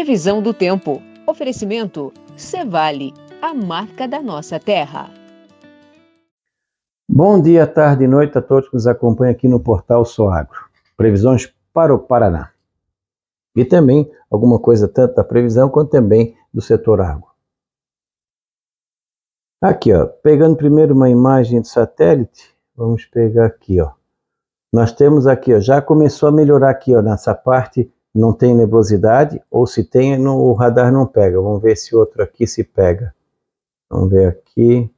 Previsão do tempo. Oferecimento Cevale, a marca da nossa terra. Bom dia, tarde e noite a todos que nos acompanham aqui no portal Soagro. Previsões para o Paraná. E também alguma coisa tanto da previsão quanto também do setor água. Aqui, ó, pegando primeiro uma imagem de satélite, vamos pegar aqui, ó. Nós temos aqui, ó, já começou a melhorar aqui, ó, nessa parte não tem nebulosidade, ou se tem, no, o radar não pega. Vamos ver esse outro aqui se pega. Vamos ver aqui.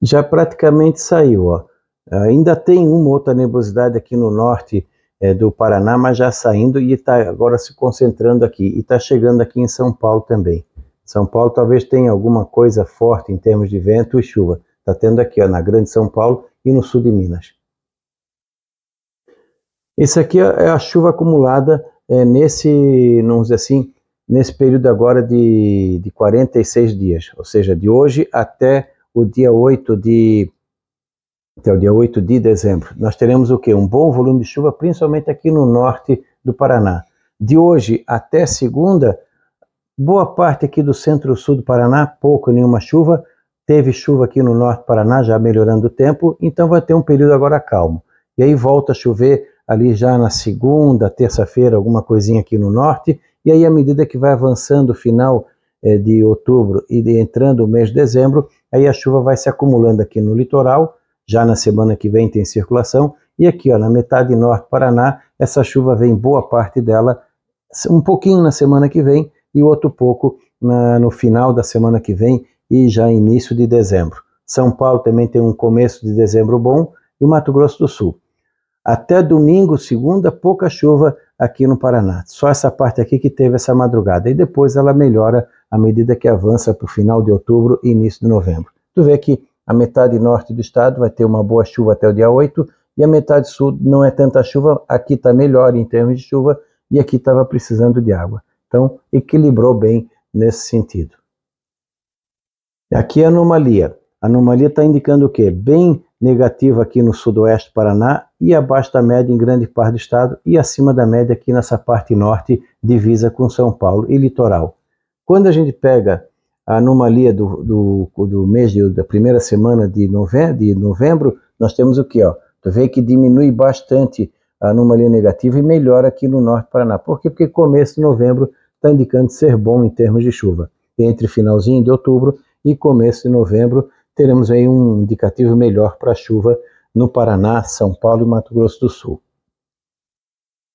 Já praticamente saiu, ó. Ainda tem uma outra nebulosidade aqui no norte é, do Paraná, mas já saindo e está agora se concentrando aqui. E está chegando aqui em São Paulo também. São Paulo talvez tenha alguma coisa forte em termos de vento e chuva. Está tendo aqui ó, na Grande São Paulo e no sul de Minas. Isso aqui é, é a chuva acumulada é, nesse, vamos dizer assim, nesse período agora de, de 46 dias, ou seja, de hoje até o dia 8 de até o dia 8 de dezembro. Nós teremos o que? Um bom volume de chuva, principalmente aqui no norte do Paraná. De hoje até segunda, boa parte aqui do centro-sul do Paraná, pouco nenhuma chuva. Teve chuva aqui no norte do Paraná, já melhorando o tempo, então vai ter um período agora calmo. E aí volta a chover ali já na segunda, terça-feira, alguma coisinha aqui no norte, e aí à medida que vai avançando o final eh, de outubro e de, entrando o mês de dezembro, aí a chuva vai se acumulando aqui no litoral, já na semana que vem tem circulação, e aqui ó, na metade norte do Paraná, essa chuva vem boa parte dela, um pouquinho na semana que vem e outro pouco na, no final da semana que vem e já início de dezembro. São Paulo também tem um começo de dezembro bom e o Mato Grosso do Sul. Até domingo, segunda, pouca chuva aqui no Paraná. Só essa parte aqui que teve essa madrugada. E depois ela melhora à medida que avança para o final de outubro e início de novembro. Tu vê que a metade norte do estado vai ter uma boa chuva até o dia 8 e a metade sul não é tanta chuva. Aqui está melhor em termos de chuva e aqui estava precisando de água. Então, equilibrou bem nesse sentido. Aqui a é anomalia. A anomalia está indicando o quê? Bem negativa aqui no sudoeste do Paraná e abaixo da média em grande parte do estado e acima da média aqui nessa parte norte, divisa com São Paulo e litoral. Quando a gente pega a anomalia do, do, do mês de, da primeira semana de novembro, de novembro, nós temos o que? Ó, tu vê que diminui bastante a anomalia negativa e melhora aqui no norte do Paraná. Por quê? Porque começo de novembro está indicando ser bom em termos de chuva. Entre finalzinho de outubro e começo de novembro, teremos aí um indicativo melhor para chuva no Paraná, São Paulo e Mato Grosso do Sul.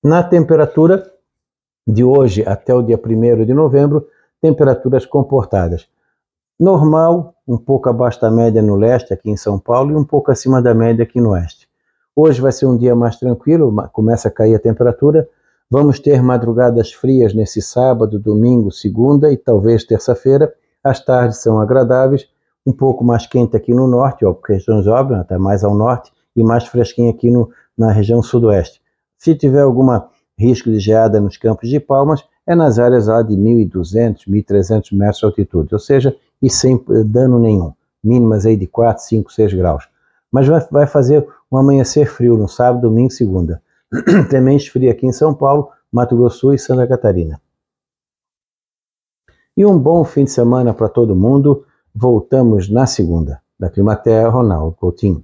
Na temperatura, de hoje até o dia 1 de novembro, temperaturas comportadas. Normal, um pouco abaixo da média no leste, aqui em São Paulo, e um pouco acima da média aqui no oeste. Hoje vai ser um dia mais tranquilo, começa a cair a temperatura. Vamos ter madrugadas frias nesse sábado, domingo, segunda e talvez terça-feira. As tardes são agradáveis um pouco mais quente aqui no norte, ó, porque região jovem até mais ao norte, e mais fresquinho aqui no, na região sudoeste. Se tiver algum risco de geada nos campos de Palmas, é nas áreas lá de 1.200, 1.300 metros de altitude, ou seja, e sem dano nenhum, mínimas aí de 4, 5, 6 graus. Mas vai, vai fazer um amanhecer frio no sábado, domingo e segunda. Também esfria aqui em São Paulo, Mato Grosso e Santa Catarina. E um bom fim de semana para todo mundo. Voltamos na segunda. Da Climatea, Ronaldo Coutinho.